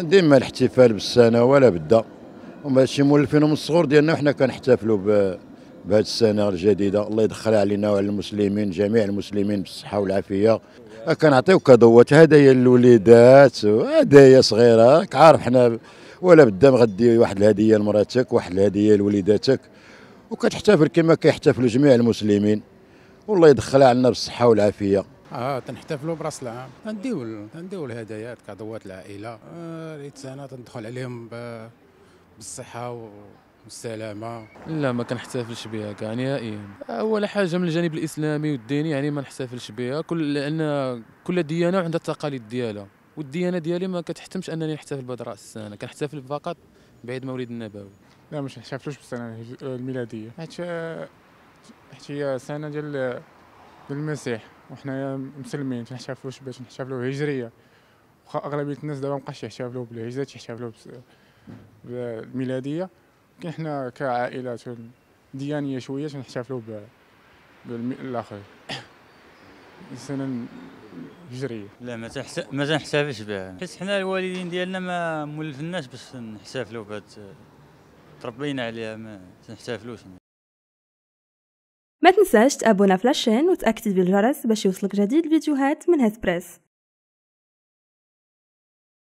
ديما الاحتفال بالسنه ولا بدا وماشي مولفين من الصغور ديالنا وحنا كنحتفلوا بهذه السنه الجديده الله يدخلها علينا وعلى المسلمين جميع المسلمين بالصحه والعافيه أه، كنعطيو كادوات هدايا للوليدات هدايا صغيره راك عارف حنا ولا بدا غدي واحد الهديه لمراتك واحد الهديه لوليداتك وكتحتفل كما كيحتفلوا جميع المسلمين والله يدخلها علينا بالصحه والعافيه اه تنحتفلوا براس العام تنديو تنديو الهدايات كعضوات العائله آه ريت انا تندخل عليهم بالصحه والسلامه لا ما كنحتفلش بها كاع نهائيا اول آه، حاجه من الجانب الاسلامي والديني يعني ما نحتفلش بها كل لان كل ديانه عندها التقاليد ديالها والديانه ديالي ما كتحتمش انني نحتفل بهذا راس السنه كنحتفل فقط بعيد مولد النبوي لا مش نحتفلوش بالسنه الميلاديه حيت حيت هي سنه ديال بالمسيح وحنا مسلمين تنحتفلوش باش نحتفلوا بالهجريه واخا اغلبيه الناس دابا مابقاش يحتفلوا بالهجره تيحتفلوا بالميلاديه كاين حنا كعائله ديانيه شويه تنحتفلوا بالاخر السنه الهجريه لا ما تحس... ما تنحتفلش بها حيت حنا الوالدين ديالنا ما مولفناش باش نحتفلوا بها تربينا عليها ما تنحتفلوش ما تنساش تابونا فلاشين وتأكتيفي الجرس باش يوصلك جديد الفيديوهات من هاد بريس